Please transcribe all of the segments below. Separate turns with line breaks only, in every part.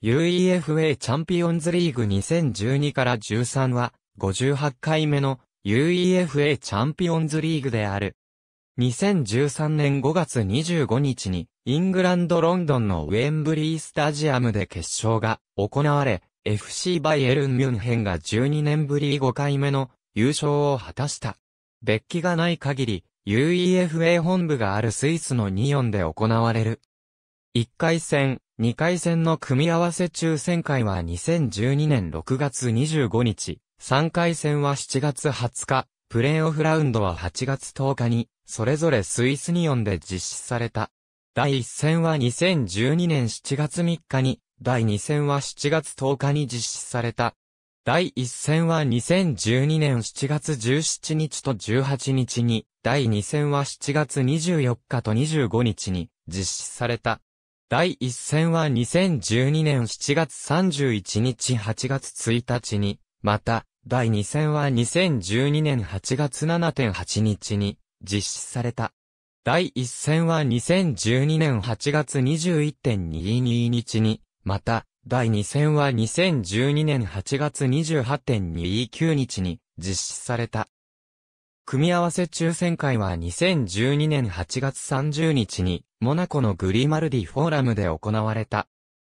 UEFA チャンピオンズリーグ2012から13は、58回目の UEFA チャンピオンズリーグである。2013年5月25日に、イングランド・ロンドンのウェンブリースタジアムで決勝が行われ、FC バイエルン・ミュンヘンが12年ぶり5回目の優勝を果たした。別記がない限り、UEFA 本部があるスイスのニオンで行われる。1回戦、2回戦の組み合わせ抽選会は2012年6月25日、3回戦は7月20日、プレーオフラウンドは8月10日に、それぞれスイスニオンで実施された。第1戦は2012年7月3日に、第2戦は7月10日に実施された。第1戦は2012年7月17日と18日に、第2戦は7月24日と25日に実施された。第一戦は2012年7月31日8月1日に、また、第二戦は2012年8月7.8日に実施された。第一戦は2012年8月21.22日に、また、第二戦は2012年8月28.29日に実施された。組み合わせ抽選会は2012年8月30日にモナコのグリマルディフォーラムで行われた。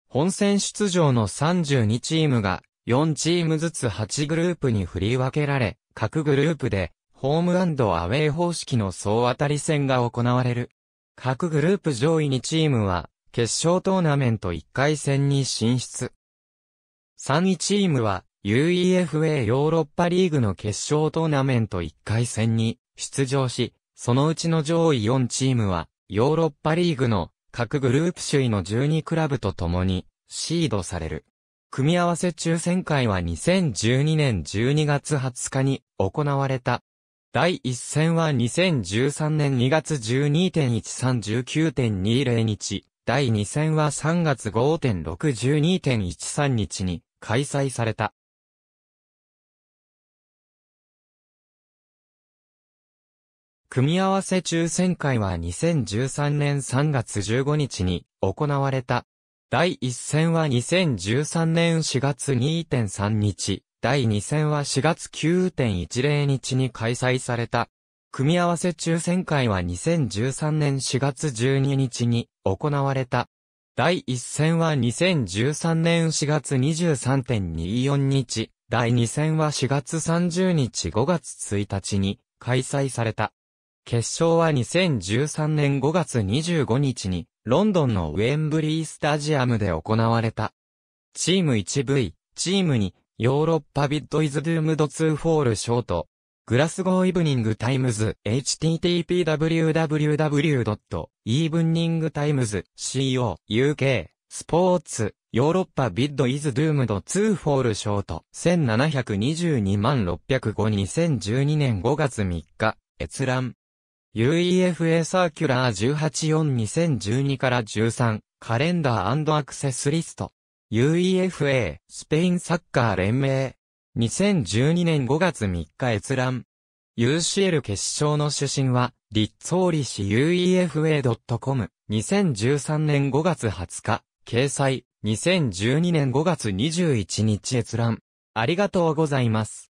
本戦出場の32チームが4チームずつ8グループに振り分けられ、各グループでホームアウェイ方式の総当たり戦が行われる。各グループ上位2チームは決勝トーナメント1回戦に進出。3位チームは UEFA ヨーロッパリーグの決勝トーナメント1回戦に出場し、そのうちの上位4チームはヨーロッパリーグの各グループ首位の12クラブと共にシードされる。組み合わせ抽選会は2012年12月20日に行われた。第1戦は2013年2月12.1319.20日、第2戦は3月5.612.13日に開催された。組合せ抽選会は2013年3月15日に行われた。第1戦は2013年4月2.3日、第2戦は4月9.10日に開催された。組み合わせ抽選会は2013年4月12日に行われた。第1戦は2013年4月23.24日、第2戦は4月30日5月1日に開催された。決勝は2013年5月25日に、ロンドンのウェンブリースタジアムで行われた。チーム 1V、チーム2、ヨーロッパビッドイズドゥームド2フォールショート。グラスゴーイブニングタイムズ http://www.eveningtimes.co.uk スポーツヨーロッパビッドイズドゥームド2フォールショート1722万605 2012年5月3日閲覧 UEFA サーキュラー184-2012から13、カレンダーアクセスリスト。UEFA、スペインサッカー連盟。2012年5月3日閲覧。UCL 決勝の主審は、リッツォーリ氏 UEFA.com。2013年5月20日、掲載。2012年5月21日閲覧。ありがとうございます。